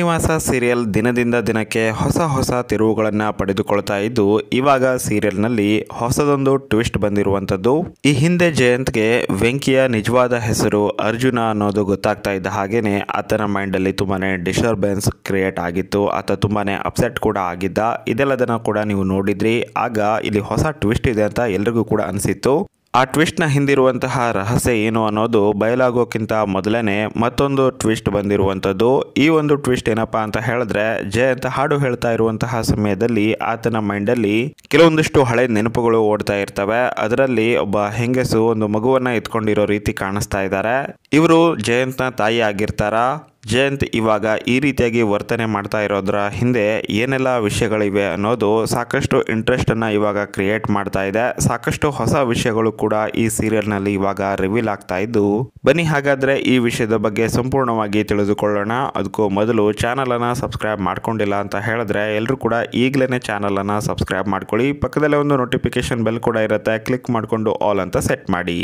ನಿವಾಸ ಸೀರಿಯಲ್ ದಿನದಿಂದ ದಿನಕ್ಕೆ ಹೊಸ ಹೊಸ ತಿರುವುಗಳನ್ನು ಪಡೆದುಕೊಳ್ತಾ ಇದ್ದು ಇವಾಗ ಸೀರಿಯಲ್ನಲ್ಲಿ ಹೊಸದೊಂದು ಟ್ವಿಸ್ಟ್ ಬಂದಿರುವಂಥದ್ದು ಈ ಹಿಂದೆ ಜಯಂತ್ಗೆ ವೆಂಕಿಯ ನಿಜವಾದ ಹೆಸರು ಅರ್ಜುನ ಅನ್ನೋದು ಗೊತ್ತಾಗ್ತಾ ಇದ್ದ ಹಾಗೇನೆ ಆತನ ಮೈಂಡಲ್ಲಿ ತುಂಬಾ ಡಿಸ್ಟರ್ಬೆನ್ಸ್ ಕ್ರಿಯೇಟ್ ಆಗಿತ್ತು ಆತ ತುಂಬಾ ಅಪ್ಸೆಟ್ ಕೂಡ ಆಗಿದ್ದ ಇದೆಲ್ಲದನ್ನು ಕೂಡ ನೀವು ನೋಡಿದ್ರಿ ಆಗ ಇಲ್ಲಿ ಹೊಸ ಟ್ವಿಸ್ಟ್ ಇದೆ ಅಂತ ಎಲ್ರಿಗೂ ಕೂಡ ಅನಿಸಿತ್ತು ಆ ಟ್ವಿಸ್ಟ್ನ ಹಿಂದಿರುವಂತಹ ರಹಸ್ಯ ಏನು ಅನ್ನೋದು ಬಯಲಾಗೋಕ್ಕಿಂತ ಮೊದಲೇ ಮತ್ತೊಂದು ಟ್ವಿಸ್ಟ್ ಬಂದಿರುವಂಥದ್ದು ಈ ಒಂದು ಟ್ವಿಸ್ಟ್ ಏನಪ್ಪ ಅಂತ ಹೇಳಿದ್ರೆ ಜಯಂತ ಹಾಡು ಹೇಳ್ತಾ ಇರುವಂತಹ ಸಮಯದಲ್ಲಿ ಆತನ ಮೈಂಡಲ್ಲಿ ಕೆಲವೊಂದಿಷ್ಟು ಹಳೆ ನೆನಪುಗಳು ಓಡ್ತಾ ಇರ್ತವೆ ಅದರಲ್ಲಿ ಒಬ್ಬ ಹೆಂಗಸು ಒಂದು ಮಗುವನ್ನು ಎತ್ಕೊಂಡಿರೋ ರೀತಿ ಕಾಣಿಸ್ತಾ ಇದ್ದಾರೆ ಇವರು ಜಯಂತ್ನ ತಾಯಿ ಆಗಿರ್ತಾರ ಜಯಂತ್ ಇವಾಗ ಈ ರೀತಿಯಾಗಿ ವರ್ತನೆ ಮಾಡ್ತಾ ಇರೋದ್ರ ಹಿಂದೆ ಏನೆಲ್ಲ ವಿಷಯಗಳಿವೆ ಅನ್ನೋದು ಸಾಕಷ್ಟು ಇಂಟ್ರೆಸ್ಟನ್ನು ಇವಾಗ ಕ್ರಿಯೇಟ್ ಮಾಡ್ತಾ ಇದೆ ಸಾಕಷ್ಟು ಹೊಸ ವಿಷಯಗಳು ಕೂಡ ಈ ಸೀರಿಯಲ್ನಲ್ಲಿ ಇವಾಗ ರಿವೀಲ್ ಆಗ್ತಾ ಇದ್ದು ಬನ್ನಿ ಹಾಗಾದರೆ ಈ ವಿಷಯದ ಬಗ್ಗೆ ಸಂಪೂರ್ಣವಾಗಿ ತಿಳಿದುಕೊಳ್ಳೋಣ ಅದಕ್ಕೂ ಮೊದಲು ಚಾನಲನ್ನು ಸಬ್ಸ್ಕ್ರೈಬ್ ಮಾಡ್ಕೊಂಡಿಲ್ಲ ಅಂತ ಹೇಳಿದ್ರೆ ಎಲ್ಲರೂ ಕೂಡ ಈಗಲೇ ಚಾನಲನ್ನು ಸಬ್ಸ್ಕ್ರೈಬ್ ಮಾಡ್ಕೊಳ್ಳಿ ಪಕ್ಕದಲ್ಲೇ ಒಂದು ನೋಟಿಫಿಕೇಶನ್ ಬೆಲ್ ಕೂಡ ಇರುತ್ತೆ ಕ್ಲಿಕ್ ಮಾಡಿಕೊಂಡು ಆಲ್ ಅಂತ ಸೆಟ್ ಮಾಡಿ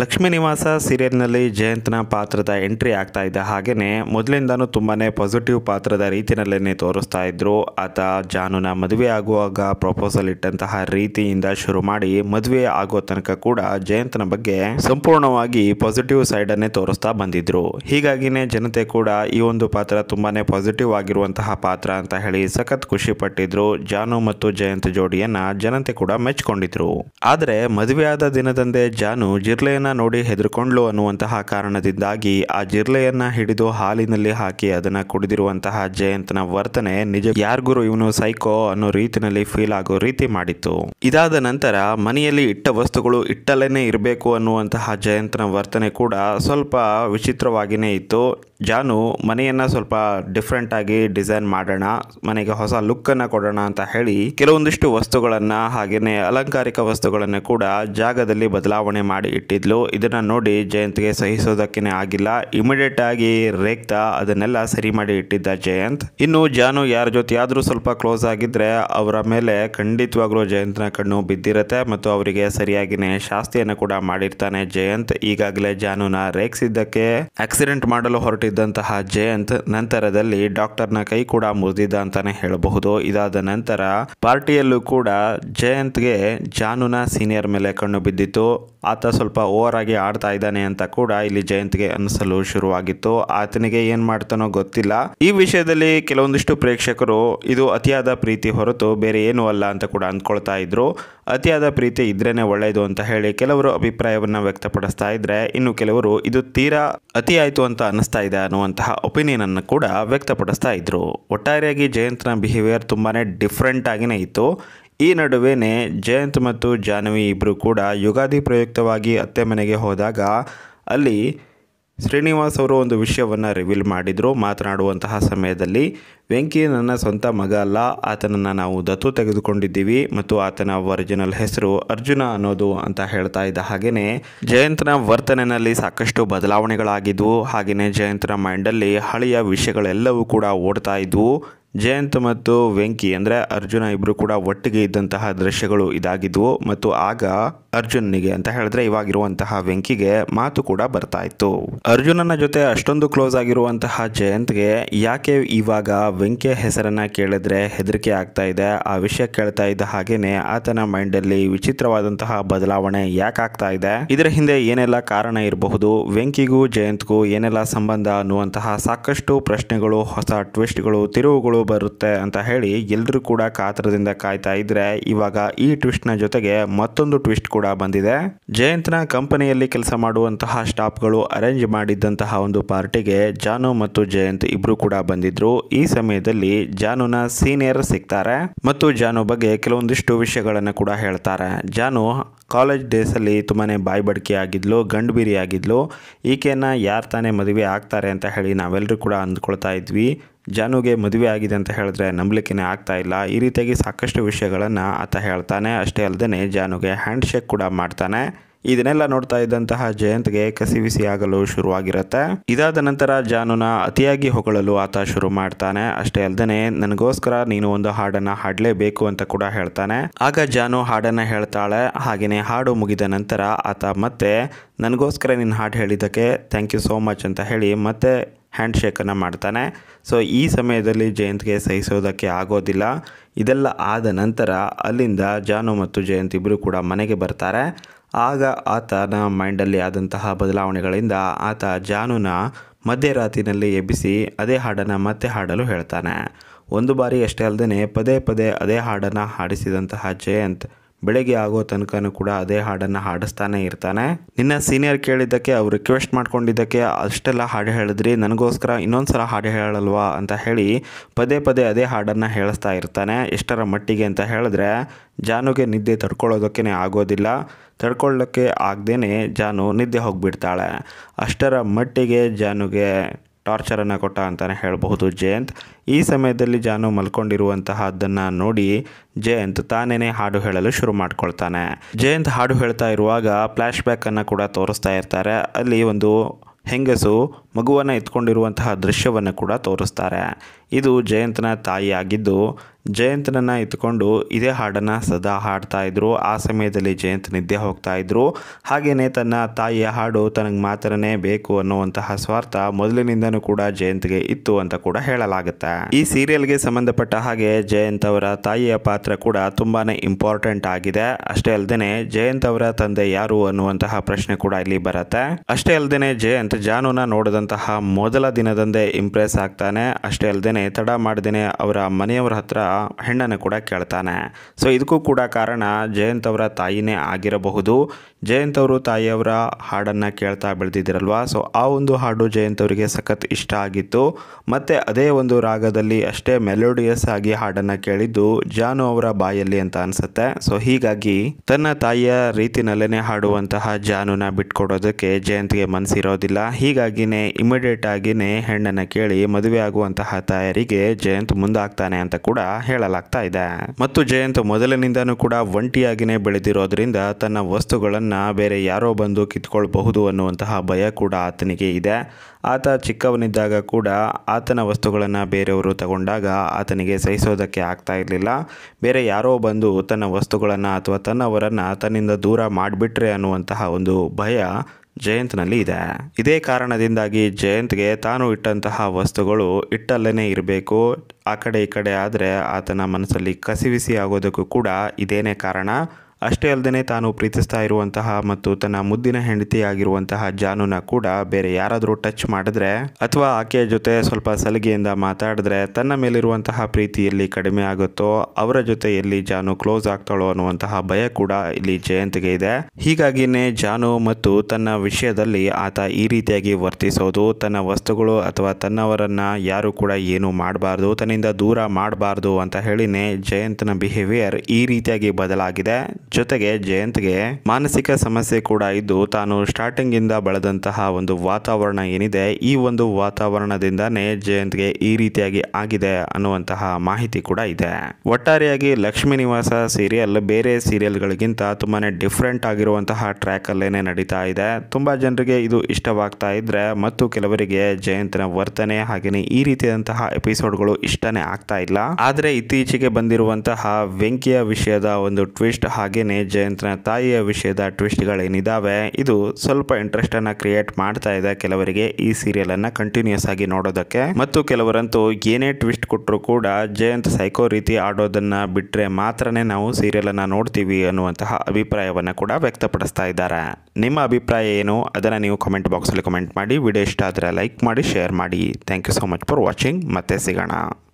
ಲಕ್ಷ್ಮೀ ನಿವಾಸ ಸೀರಿಯಲ್ನಲ್ಲಿ ಜಯಂತ್ನ ಪಾತ್ರದ ಎಂಟ್ರಿ ಆಗ್ತಾ ಇದ್ದ ಹಾಗೆಯೇ ಮೊದಲಿಂದನೂ ತುಂಬಾ ಪಾಸಿಟಿವ್ ಪಾತ್ರದ ರೀತಿಯಲ್ಲೇ ತೋರಿಸ್ತಾ ಇದ್ದರು ಆತ ಜಾನುನ ಮದುವೆ ಆಗುವಾಗ ಪ್ರಪೋಸಲ್ ಇಟ್ಟಂತಹ ರೀತಿಯಿಂದ ಶುರು ಮಾಡಿ ಮದುವೆ ಆಗೋ ತನಕ ಕೂಡ ಜಯಂತನ ಬಗ್ಗೆ ಸಂಪೂರ್ಣವಾಗಿ ಪಾಸಿಟಿವ್ ಸೈಡನ್ನೇ ತೋರಿಸ್ತಾ ಬಂದಿದ್ರು ಹೀಗಾಗಿನೇ ಜನತೆ ಕೂಡ ಈ ಒಂದು ಪಾತ್ರ ತುಂಬಾ ಪಾಸಿಟಿವ್ ಆಗಿರುವಂತಹ ಪಾತ್ರ ಅಂತ ಹೇಳಿ ಸಖತ್ ಖುಷಿ ಪಟ್ಟಿದ್ರು ಜಾನು ಮತ್ತು ಜಯಂತ್ ಜೋಡಿಯನ್ನ ಜನತೆ ಕೂಡ ಮೆಚ್ಕೊಂಡಿದ್ರು ಆದರೆ ಮದುವೆಯಾದ ದಿನದಂದೇ ಜಾನು ಜಿರ್ಲೆಯನ್ನು ನೋಡಿ ಹೆದರ್ಕೊಂಡ್ಲು ಅನ್ನುವಂತಹ ಕಾರಣದಿಂದಾಗಿ ಆ ಜಿರ್ಲೆಯನ್ನ ಹಿಡಿದು ಹಾಲಿನಲ್ಲಿ ಹಾಕಿ ಅದನ್ನ ಕುಡಿದಿರುವಂತಹ ಜಯಂತನ ವರ್ತನೆ ನಿಜ ಯಾರಿಗೂ ಇವನು ಸೈಕೋ ಅನ್ನೋ ರೀತಿನಲ್ಲಿ ಫೀಲ್ ಆಗೋ ರೀತಿ ಮಾಡಿತ್ತು ಇದಾದ ನಂತರ ಮನೆಯಲ್ಲಿ ಇಟ್ಟ ವಸ್ತುಗಳು ಇಟ್ಟಲೇನೆ ಇರಬೇಕು ಅನ್ನುವಂತಹ ಜಯಂತನ ವರ್ತನೆ ಕೂಡ ಸ್ವಲ್ಪ ವಿಚಿತ್ರವಾಗಿಯೇ ಇತ್ತು ಜಾನು ಮನೆಯನ್ನ ಸ್ವಲ್ಪ ಆಗಿ ಡಿಸೈನ್ ಮಾಡೋಣ ಮನೆಗೆ ಹೊಸ ಲುಕ್ ಅನ್ನ ಕೊಡೋಣ ಅಂತ ಹೇಳಿ ಕೆಲವೊಂದಿಷ್ಟು ವಸ್ತುಗಳನ್ನ ಹಾಗೇನೆ ಅಲಂಕಾರಿಕ ವಸ್ತುಗಳನ್ನ ಕೂಡ ಜಾಗದಲ್ಲಿ ಬದಲಾವಣೆ ಮಾಡಿ ಇಟ್ಟಿದ್ಲು ಇದನ್ನ ನೋಡಿ ಜಯಂತ್ಗೆ ಸಹಿಸೋದಕ್ಕೇನೆ ಆಗಿಲ್ಲ ಇಮಿಡಿಯೇಟ್ ಆಗಿ ರೇಗ್ತಾ ಅದನ್ನೆಲ್ಲ ಸರಿ ಮಾಡಿ ಇಟ್ಟಿದ್ದ ಜಯಂತ್ ಇನ್ನು ಜಾನು ಯಾರ ಆದ್ರೂ ಸ್ವಲ್ಪ ಕ್ಲೋಸ್ ಆಗಿದ್ರೆ ಅವರ ಮೇಲೆ ಖಂಡಿತವಾಗ್ಲೂ ಜಯಂತ್ನ ಕಣ್ಣು ಬಿದ್ದಿರತ್ತೆ ಮತ್ತು ಅವರಿಗೆ ಸರಿಯಾಗಿನೇ ಶಾಸ್ತಿಯನ್ನು ಕೂಡ ಮಾಡಿರ್ತಾನೆ ಜಯಂತ್ ಈಗಾಗಲೇ ಜಾನುನ ರೇಖಿಸಿದ್ದಕ್ಕೆ ಆಕ್ಸಿಡೆಂಟ್ ಮಾಡಲು ಹೊರಟು ಕೊಟ್ಟಿದ್ದಂತಹ ಜಯಂತ್ ನಂತರದಲ್ಲಿ ಡಾಕ್ಟರ್ನ ಕೈ ಕೂಡ ಮುರಿದಿದ್ದ ಅಂತಾನೆ ಹೇಳಬಹುದು ಇದಾದ ನಂತರ ಪಾರ್ಟಿಯಲ್ಲೂ ಕೂಡ ಜಯಂತ್ಗೆ ಜಾನುನ ಸೀನಿಯರ್ ಮೇಲೆ ಕಣ್ಣು ಬಿದ್ದಿತ್ತು ಆತ ಸ್ವಲ್ಪ ಓವರ್ ಆಗಿ ಆಡ್ತಾ ಇದ್ದಾನೆ ಅಂತ ಕೂಡ ಇಲ್ಲಿ ಜಯಂತ್ಗೆ ಅನಿಸಲು ಶುರುವಾಗಿತ್ತು ಆತನಿಗೆ ಏನ್ ಮಾಡ್ತಾನೋ ಗೊತ್ತಿಲ್ಲ ಈ ವಿಷಯದಲ್ಲಿ ಕೆಲವೊಂದಿಷ್ಟು ಪ್ರೇಕ್ಷಕರು ಇದು ಅತಿಯಾದ ಪ್ರೀತಿ ಹೊರತು ಬೇರೆ ಏನು ಅಲ್ಲ ಅಂತ ಕೂಡ ಅಂದ್ಕೊಳ್ತಾ ಇದ್ರು ಅತಿಯಾದ ಪ್ರೀತಿ ಇದ್ರೇನೆ ಒಳ್ಳೆಯದು ಅಂತ ಹೇಳಿ ಕೆಲವರು ಅಭಿಪ್ರಾಯವನ್ನ ವ್ಯಕ್ತಪಡಿಸ್ತಾ ಇದ್ರೆ ಇನ್ನು ಕೆಲವರು ಇದು ತೀರಾ ಆಯ್ತು ಅಂತ ಅನಿಸ್ತಾ ಇದೆ ಇದೆ ಅನ್ನುವಂತಹ ಒಪಿನಿಯನನ್ನು ಕೂಡ ವ್ಯಕ್ತಪಡಿಸ್ತಾ ಇದ್ದರು ಒಟ್ಟಾರೆಯಾಗಿ ಜಯಂತ್ನ ಬಿಹೇವಿಯರ್ ತುಂಬಾ ಡಿಫ್ರೆಂಟ್ ಆಗಿನೇ ಇತ್ತು ಈ ನಡುವೆನೆ ಜಯಂತ್ ಮತ್ತು ಜಾನ್ವಿ ಇಬ್ಬರು ಕೂಡ ಯುಗಾದಿ ಪ್ರಯುಕ್ತವಾಗಿ ಅತ್ತೆ ಮನೆಗೆ ಹೋದಾಗ ಅಲ್ಲಿ ಶ್ರೀನಿವಾಸ್ ಅವರು ಒಂದು ವಿಷಯವನ್ನು ರಿವೀಲ್ ಮಾಡಿದರು ಮಾತನಾಡುವಂತಹ ಸಮಯದಲ್ಲಿ ವೆಂಕಿ ನನ್ನ ಸ್ವಂತ ಮಗ ಅಲ್ಲ ಆತನನ್ನು ನಾವು ದತ್ತು ತೆಗೆದುಕೊಂಡಿದ್ದೀವಿ ಮತ್ತು ಆತನ ಒರಿಜಿನಲ್ ಹೆಸರು ಅರ್ಜುನ ಅನ್ನೋದು ಅಂತ ಹೇಳ್ತಾ ಇದ್ದ ಹಾಗೆಯೇ ಜಯಂತನ ವರ್ತನೆಯಲ್ಲಿ ಸಾಕಷ್ಟು ಬದಲಾವಣೆಗಳಾಗಿದ್ದವು ಹಾಗೆಯೇ ಜಯಂತನ ಮೈಂಡಲ್ಲಿ ಹಳೆಯ ವಿಷಯಗಳೆಲ್ಲವೂ ಕೂಡ ಓಡ್ತಾ ಇದ್ವು ಜಯಂತ್ ಮತ್ತು ವೆಂಕಿ ಅಂದರೆ ಅರ್ಜುನ ಇಬ್ಬರು ಕೂಡ ಒಟ್ಟಿಗೆ ಇದ್ದಂತಹ ದೃಶ್ಯಗಳು ಇದಾಗಿದ್ವು ಮತ್ತು ಆಗ ಅರ್ಜುನ್ನಿಗೆ ಅಂತ ಹೇಳಿದ್ರೆ ಇವಾಗಿರುವಂತಹ ವೆಂಕಿಗೆ ಮಾತು ಕೂಡ ಬರ್ತಾ ಇತ್ತು ಅರ್ಜುನನ ಜೊತೆ ಅಷ್ಟೊಂದು ಕ್ಲೋಸ್ ಆಗಿರುವಂತಹ ಜಯಂತ್ಗೆ ಯಾಕೆ ಇವಾಗ ವೆಂಕಿಯ ಹೆಸರನ್ನ ಕೇಳಿದ್ರೆ ಹೆದರಿಕೆ ಆಗ್ತಾ ಇದೆ ಆ ವಿಷಯ ಕೇಳ್ತಾ ಇದ್ದ ಹಾಗೇನೆ ಆತನ ಮೈಂಡ್ ಅಲ್ಲಿ ವಿಚಿತ್ರವಾದಂತಹ ಬದಲಾವಣೆ ಯಾಕೆ ಆಗ್ತಾ ಇದೆ ಇದರ ಹಿಂದೆ ಏನೆಲ್ಲ ಕಾರಣ ಇರಬಹುದು ವೆಂಕಿಗೂ ಜಯಂತ್ಗೂ ಏನೆಲ್ಲ ಸಂಬಂಧ ಅನ್ನುವಂತಹ ಸಾಕಷ್ಟು ಪ್ರಶ್ನೆಗಳು ಹೊಸ ಟ್ವಿಸ್ಟ್ಗಳು ತಿರುವುಗಳು ಬರುತ್ತೆ ಅಂತ ಹೇಳಿ ಎಲ್ಲರೂ ಕೂಡ ಕಾತರದಿಂದ ಕಾಯ್ತಾ ಇದ್ರೆ ಇವಾಗ ಈ ಟ್ವಿಸ್ಟ್ ನ ಜೊತೆಗೆ ಮತ್ತೊಂದು ಟ್ವಿಸ್ಟ್ ಕೂಡ ಕೂಡ ಬಂದಿದೆ ಜಯಂತ್ನ ಕಂಪನಿಯಲ್ಲಿ ಕೆಲಸ ಮಾಡುವಂತಹ ಸ್ಟಾಫ್ಗಳು ಅರೇಂಜ್ ಮಾಡಿದ್ದಂತಹ ಒಂದು ಪಾರ್ಟಿಗೆ ಜಾನು ಮತ್ತು ಜಯಂತ್ ಇಬ್ರು ಕೂಡ ಬಂದಿದ್ರು ಈ ಸಮಯದಲ್ಲಿ ಜಾನುನ ಸೀನಿಯರ್ ಸಿಗ್ತಾರೆ ಮತ್ತು ಜಾನು ಬಗ್ಗೆ ಕೆಲವೊಂದಿಷ್ಟು ವಿಷಯಗಳನ್ನು ಕೂಡ ಹೇಳ್ತಾರೆ ಜಾನು ಕಾಲೇಜ್ ಅಲ್ಲಿ ತುಂಬಾನೇ ಬಾಯಿ ಬಡಕೆ ಆಗಿದ್ಲು ಗಂಡು ಬಿರಿಯಾಗಿದ್ಲು ಆಗಿದ್ಲು ಈಕೆಯನ್ನು ತಾನೇ ಮದುವೆ ಆಗ್ತಾರೆ ಅಂತ ಹೇಳಿ ನಾವೆಲ್ಲರೂ ಕೂಡ ಅಂದ್ಕೊಳ್ತಾ ಇದ್ವಿ ಜಾನುಗೆ ಮದುವೆ ಆಗಿದೆ ಅಂತ ಹೇಳಿದ್ರೆ ನಂಬಲಿಕ್ಕೇ ಆಗ್ತಾ ಇಲ್ಲ ಈ ರೀತಿಯಾಗಿ ಸಾಕಷ್ಟು ವಿಷಯಗಳನ್ನು ಆತ ಹೇಳ್ತಾನೆ ಅಷ್ಟೇ ಅಲ್ಲದೆ ಜಾನುಗೆ ಹ್ಯಾಂಡ್ ಶೇಕ್ ಕೂಡ ಮಾಡ್ತಾನೆ ಇದನ್ನೆಲ್ಲ ನೋಡ್ತಾ ಇದ್ದಂತಹ ಜಯಂತ್ಗೆ ಕಸಿವಿಸಿ ಆಗಲು ಶುರುವಾಗಿರುತ್ತೆ ಇದಾದ ನಂತರ ಜಾನುನ ಅತಿಯಾಗಿ ಹೊಗಳಲು ಆತ ಶುರು ಮಾಡ್ತಾನೆ ಅಷ್ಟೇ ಅಲ್ಲದೆ ನನಗೋಸ್ಕರ ನೀನು ಒಂದು ಹಾಡನ್ನ ಹಾಡಲೇಬೇಕು ಅಂತ ಕೂಡ ಹೇಳ್ತಾನೆ ಆಗ ಜಾನು ಹಾಡನ್ನ ಹೇಳ್ತಾಳೆ ಹಾಗೆಯೇ ಹಾಡು ಮುಗಿದ ನಂತರ ಆತ ಮತ್ತೆ ನನಗೋಸ್ಕರ ನಿನ್ನ ಹಾಡು ಹೇಳಿದ್ದಕ್ಕೆ ಥ್ಯಾಂಕ್ ಯು ಸೋ ಮಚ್ ಅಂತ ಹೇಳಿ ಮತ್ತೆ ಹ್ಯಾಂಡ್ ಶೇಕನ್ನು ಮಾಡ್ತಾನೆ ಸೊ ಈ ಸಮಯದಲ್ಲಿ ಜಯಂತ್ಗೆ ಸಹಿಸೋದಕ್ಕೆ ಆಗೋದಿಲ್ಲ ಇದೆಲ್ಲ ಆದ ನಂತರ ಅಲ್ಲಿಂದ ಜಾನು ಮತ್ತು ಜಯಂತ್ ಇಬ್ಬರು ಕೂಡ ಮನೆಗೆ ಬರ್ತಾರೆ ಆಗ ಆತನ ಮೈಂಡಲ್ಲಿ ಆದಂತಹ ಬದಲಾವಣೆಗಳಿಂದ ಆತ ಜಾನುನ ಮಧ್ಯರಾತ್ರಿನಲ್ಲಿ ಎಬ್ಬಿಸಿ ಅದೇ ಹಾಡನ್ನು ಮತ್ತೆ ಹಾಡಲು ಹೇಳ್ತಾನೆ ಒಂದು ಬಾರಿ ಅಷ್ಟೇ ಅಲ್ಲದೆ ಪದೇ ಪದೇ ಅದೇ ಹಾಡನ್ನು ಹಾಡಿಸಿದಂತಹ ಜಯಂತ್ ಬೆಳಗ್ಗೆ ಆಗೋ ತನಕನೂ ಕೂಡ ಅದೇ ಹಾಡನ್ನು ಹಾಡಿಸ್ತಾನೆ ಇರ್ತಾನೆ ನಿನ್ನ ಸೀನಿಯರ್ ಕೇಳಿದ್ದಕ್ಕೆ ಅವ್ರು ರಿಕ್ವೆಸ್ಟ್ ಮಾಡ್ಕೊಂಡಿದ್ದಕ್ಕೆ ಅಷ್ಟೆಲ್ಲ ಹಾಡು ಹೇಳಿದ್ರಿ ನನಗೋಸ್ಕರ ಇನ್ನೊಂದು ಸಲ ಹಾಡು ಹೇಳಲ್ವಾ ಅಂತ ಹೇಳಿ ಪದೇ ಪದೇ ಅದೇ ಹಾಡನ್ನು ಹೇಳಿಸ್ತಾ ಇರ್ತಾನೆ ಎಷ್ಟರ ಮಟ್ಟಿಗೆ ಅಂತ ಹೇಳಿದ್ರೆ ಜಾನುಗೆ ನಿದ್ದೆ ತಡ್ಕೊಳ್ಳೋದಕ್ಕೇ ಆಗೋದಿಲ್ಲ ತಡ್ಕೊಳ್ಳೋಕ್ಕೆ ಆಗದೇ ಜಾನು ನಿದ್ದೆ ಹೋಗಿಬಿಡ್ತಾಳೆ ಅಷ್ಟರ ಮಟ್ಟಿಗೆ ಜಾನುಗೆ ಟಾರ್ಚರನ್ನು ಕೊಟ್ಟ ಅಂತಲೇ ಹೇಳಬಹುದು ಜಯಂತ್ ಈ ಸಮಯದಲ್ಲಿ ಜಾನು ಮಲ್ಕೊಂಡಿರುವಂತಹದ್ದನ್ನು ನೋಡಿ ಜಯಂತ್ ತಾನೇನೆ ಹಾಡು ಹೇಳಲು ಶುರು ಮಾಡ್ಕೊಳ್ತಾನೆ ಜಯಂತ್ ಹಾಡು ಹೇಳ್ತಾ ಇರುವಾಗ ಫ್ಲ್ಯಾಶ್ ಬ್ಯಾಕನ್ನು ಕೂಡ ತೋರಿಸ್ತಾ ಇರ್ತಾರೆ ಅಲ್ಲಿ ಒಂದು ಹೆಂಗಸು ಮಗುವನ್ನು ಎತ್ಕೊಂಡಿರುವಂತಹ ದೃಶ್ಯವನ್ನು ಕೂಡ ತೋರಿಸ್ತಾರೆ ಇದು ಜಯಂತ್ನ ತಾಯಿಯಾಗಿದ್ದು ಜಯಂತನನ್ನು ಇತ್ತುಕೊಂಡು ಇದೇ ಹಾಡನ್ನು ಸದಾ ಹಾಡ್ತಾ ಇದ್ರು ಆ ಸಮಯದಲ್ಲಿ ಜಯಂತ್ ನಿದ್ದೆ ಹೋಗ್ತಾ ಇದ್ರು ಹಾಗೆಯೇ ತನ್ನ ತಾಯಿಯ ಹಾಡು ತನಗೆ ಮಾತ್ರನೇ ಬೇಕು ಅನ್ನುವಂತಹ ಸ್ವಾರ್ಥ ಮೊದಲಿನಿಂದನೂ ಕೂಡ ಜಯಂತ್ಗೆ ಇತ್ತು ಅಂತ ಕೂಡ ಹೇಳಲಾಗುತ್ತೆ ಈ ಸೀರಿಯಲ್ಗೆ ಸಂಬಂಧಪಟ್ಟ ಹಾಗೆ ಜಯಂತ್ ಅವರ ತಾಯಿಯ ಪಾತ್ರ ಕೂಡ ತುಂಬಾ ಇಂಪಾರ್ಟೆಂಟ್ ಆಗಿದೆ ಅಷ್ಟೇ ಅಲ್ಲದೆ ಜಯಂತ್ ಅವರ ತಂದೆ ಯಾರು ಅನ್ನುವಂತಹ ಪ್ರಶ್ನೆ ಕೂಡ ಇಲ್ಲಿ ಬರುತ್ತೆ ಅಷ್ಟೇ ಅಲ್ಲದೆ ಜಯಂತ್ ಜಾನುನ ನೋಡಿದಂತಹ ಮೊದಲ ದಿನದಂದೇ ಇಂಪ್ರೆಸ್ ಆಗ್ತಾನೆ ಅಷ್ಟೇ ಅಲ್ಲದೆ ತಡ ಮಾಡ್ದೇನೆ ಅವರ ಮನೆಯವರ ಹತ್ರ ಹೆಣ್ಣನ್ನು ಕೂಡ ಕೇಳ್ತಾನೆ ಸೊ ಇದಕ್ಕೂ ಕೂಡ ಕಾರಣ ಜಯಂತ್ ಅವರ ತಾಯಿನೇ ಆಗಿರಬಹುದು ಜಯಂತ್ ಅವರು ತಾಯಿಯವರ ಹಾಡನ್ನು ಕೇಳ್ತಾ ಬೆಳೆದಿದ್ರಲ್ವಾ ಸೊ ಆ ಒಂದು ಹಾಡು ಜಯಂತ್ ಅವರಿಗೆ ಸಖತ್ ಇಷ್ಟ ಆಗಿತ್ತು ಮತ್ತು ಅದೇ ಒಂದು ರಾಗದಲ್ಲಿ ಅಷ್ಟೇ ಮೆಲೋಡಿಯಸ್ ಆಗಿ ಹಾಡನ್ನು ಕೇಳಿದ್ದು ಜಾನು ಅವರ ಬಾಯಲ್ಲಿ ಅಂತ ಅನಿಸುತ್ತೆ ಸೊ ಹೀಗಾಗಿ ತನ್ನ ತಾಯಿಯ ರೀತಿನಲ್ಲೇ ಹಾಡುವಂತಹ ಜಾನುನ ಬಿಟ್ಕೊಡೋದಕ್ಕೆ ಜಯಂತ್ಗೆ ಮನಸ್ಸಿರೋದಿಲ್ಲ ಹೀಗಾಗಿನೇ ಇಮಿಡಿಯೇಟ್ ಆಗಿನೇ ಹೆಣ್ಣನ್ನು ಕೇಳಿ ಮದುವೆ ಆಗುವಂತಹ ತಾಯರಿಗೆ ಜಯಂತ್ ಮುಂದಾಗ್ತಾನೆ ಅಂತ ಕೂಡ ಹೇಳಲಾಗ್ತಾ ಇದೆ ಮತ್ತು ಜಯಂತ್ ಮೊದಲಿನಿಂದನೂ ಕೂಡ ಒಂಟಿಯಾಗಿನೇ ಬೆಳೆದಿರೋದ್ರಿಂದ ತನ್ನ ವಸ್ತುಗಳನ್ನು ಬೇರೆ ಯಾರೋ ಬಂದು ಕಿತ್ಕೊಳ್ಬಹುದು ಅನ್ನುವಂತಹ ಭಯ ಕೂಡ ಆತನಿಗೆ ಇದೆ ಆತ ಚಿಕ್ಕವನಿದ್ದಾಗ ಕೂಡ ಆತನ ವಸ್ತುಗಳನ್ನು ಬೇರೆಯವರು ತಗೊಂಡಾಗ ಆತನಿಗೆ ಸಹಿಸೋದಕ್ಕೆ ಆಗ್ತಾ ಇರಲಿಲ್ಲ ಬೇರೆ ಯಾರೋ ಬಂದು ತನ್ನ ವಸ್ತುಗಳನ್ನು ಅಥವಾ ತನ್ನವರನ್ನು ತನ್ನಿಂದ ದೂರ ಮಾಡಿಬಿಟ್ರೆ ಅನ್ನುವಂತಹ ಒಂದು ಭಯ ಜಯಂತ್ನಲ್ಲಿ ಇದೆ ಇದೇ ಕಾರಣದಿಂದಾಗಿ ಜಯಂತ್ಗೆ ತಾನು ಇಟ್ಟಂತಹ ವಸ್ತುಗಳು ಇಟ್ಟಲ್ಲೇ ಇರಬೇಕು ಆ ಕಡೆ ಈ ಕಡೆ ಆದರೆ ಆತನ ಮನಸ್ಸಲ್ಲಿ ಕಸಿವಿಸಿ ಆಗೋದಕ್ಕೂ ಕೂಡ ಇದೇನೇ ಕಾರಣ ಅಷ್ಟೇ ಅಲ್ಲದೆ ತಾನು ಪ್ರೀತಿಸ್ತಾ ಇರುವಂತಹ ಮತ್ತು ತನ್ನ ಮುದ್ದಿನ ಹೆಂಡತಿಯಾಗಿರುವಂತಹ ಜಾನುನ ಕೂಡ ಬೇರೆ ಯಾರಾದರೂ ಟಚ್ ಮಾಡಿದ್ರೆ ಅಥವಾ ಆಕೆಯ ಜೊತೆ ಸ್ವಲ್ಪ ಸಲಿಗೆಯಿಂದ ಮಾತಾಡಿದ್ರೆ ತನ್ನ ಮೇಲಿರುವಂತಹ ಪ್ರೀತಿಯಲ್ಲಿ ಕಡಿಮೆ ಆಗುತ್ತೋ ಅವರ ಜೊತೆಯಲ್ಲಿ ಜಾನು ಕ್ಲೋಸ್ ಆಗ್ತಾಳೋ ಅನ್ನುವಂತಹ ಭಯ ಕೂಡ ಇಲ್ಲಿ ಜಯಂತಿಗೆ ಇದೆ ಹೀಗಾಗಿನೇ ಜಾನು ಮತ್ತು ತನ್ನ ವಿಷಯದಲ್ಲಿ ಆತ ಈ ರೀತಿಯಾಗಿ ವರ್ತಿಸೋದು ತನ್ನ ವಸ್ತುಗಳು ಅಥವಾ ತನ್ನವರನ್ನ ಯಾರು ಕೂಡ ಏನು ಮಾಡಬಾರ್ದು ತನ್ನಿಂದ ದೂರ ಮಾಡಬಾರ್ದು ಅಂತ ಹೇಳಿನೇ ಜಯಂತನ ಬಿಹೇವಿಯರ್ ಈ ರೀತಿಯಾಗಿ ಬದಲಾಗಿದೆ ಜೊತೆಗೆ ಜಯಂತ್ಗೆ ಮಾನಸಿಕ ಸಮಸ್ಯೆ ಕೂಡ ಇದ್ದು ತಾನು ಸ್ಟಾರ್ಟಿಂಗ್ ಇಂದ ಬಳದಂತಹ ಒಂದು ವಾತಾವರಣ ಏನಿದೆ ಈ ಒಂದು ವಾತಾವರಣದಿಂದಾನೇ ಜಯಂತ್ಗೆ ಈ ರೀತಿಯಾಗಿ ಆಗಿದೆ ಅನ್ನುವಂತಹ ಮಾಹಿತಿ ಕೂಡ ಇದೆ ಒಟ್ಟಾರೆಯಾಗಿ ಲಕ್ಷ್ಮೀ ನಿವಾಸ ಸೀರಿಯಲ್ ಬೇರೆ ಸೀರಿಯಲ್ ಸೀರಿಯಲ್ಗಳಿಗಿಂತ ತುಂಬಾನೇ ಡಿಫ್ರೆಂಟ್ ಆಗಿರುವಂತಹ ಟ್ರ್ಯಾಕಲ್ಲೇನೆ ನಡೀತಾ ಇದೆ ತುಂಬಾ ಜನರಿಗೆ ಇದು ಇಷ್ಟವಾಗ್ತಾ ಇದ್ರೆ ಮತ್ತು ಕೆಲವರಿಗೆ ಜಯಂತ್ನ ವರ್ತನೆ ಹಾಗೆಯೇ ಈ ರೀತಿಯಾದಂತಹ ಎಪಿಸೋಡ್ಗಳು ಇಷ್ಟನೇ ಆಗ್ತಾ ಇಲ್ಲ ಆದ್ರೆ ಇತ್ತೀಚೆಗೆ ಬಂದಿರುವಂತಹ ವೆಂಕಿಯ ವಿಷಯದ ಒಂದು ಟ್ವಿಸ್ಟ್ ಹಾಗೆ ಹಾಗೆಯೇ ಜಯಂತ್ನ ತಾಯಿಯ ವಿಷಯದ ಟ್ವಿಸ್ಟ್ಗಳೇನಿದ್ದಾವೆ ಇದು ಸ್ವಲ್ಪ ಅನ್ನ ಕ್ರಿಯೇಟ್ ಮಾಡ್ತಾ ಇದೆ ಕೆಲವರಿಗೆ ಈ ಸೀರಿಯಲ್ ಅನ್ನ ಕಂಟಿನ್ಯೂಸ್ ಆಗಿ ನೋಡೋದಕ್ಕೆ ಮತ್ತು ಕೆಲವರಂತೂ ಏನೇ ಟ್ವಿಸ್ಟ್ ಕೊಟ್ಟರು ಕೂಡ ಜಯಂತ್ ಸೈಕೋ ರೀತಿ ಆಡೋದನ್ನ ಬಿಟ್ಟರೆ ಮಾತ್ರನೇ ನಾವು ಸೀರಿಯಲ್ ಅನ್ನ ನೋಡ್ತೀವಿ ಅನ್ನುವಂತಹ ಅಭಿಪ್ರಾಯವನ್ನ ಕೂಡ ವ್ಯಕ್ತಪಡಿಸ್ತಾ ಇದ್ದಾರೆ ನಿಮ್ಮ ಅಭಿಪ್ರಾಯ ಏನು ಅದನ್ನ ನೀವು ಕಮೆಂಟ್ ಅಲ್ಲಿ ಕಮೆಂಟ್ ಮಾಡಿ ವಿಡಿಯೋ ಇಷ್ಟ ಆದರೆ ಲೈಕ್ ಮಾಡಿ ಶೇರ್ ಮಾಡಿ thank you so much for watching ಮತ್ತೆ ಸಿಗೋಣ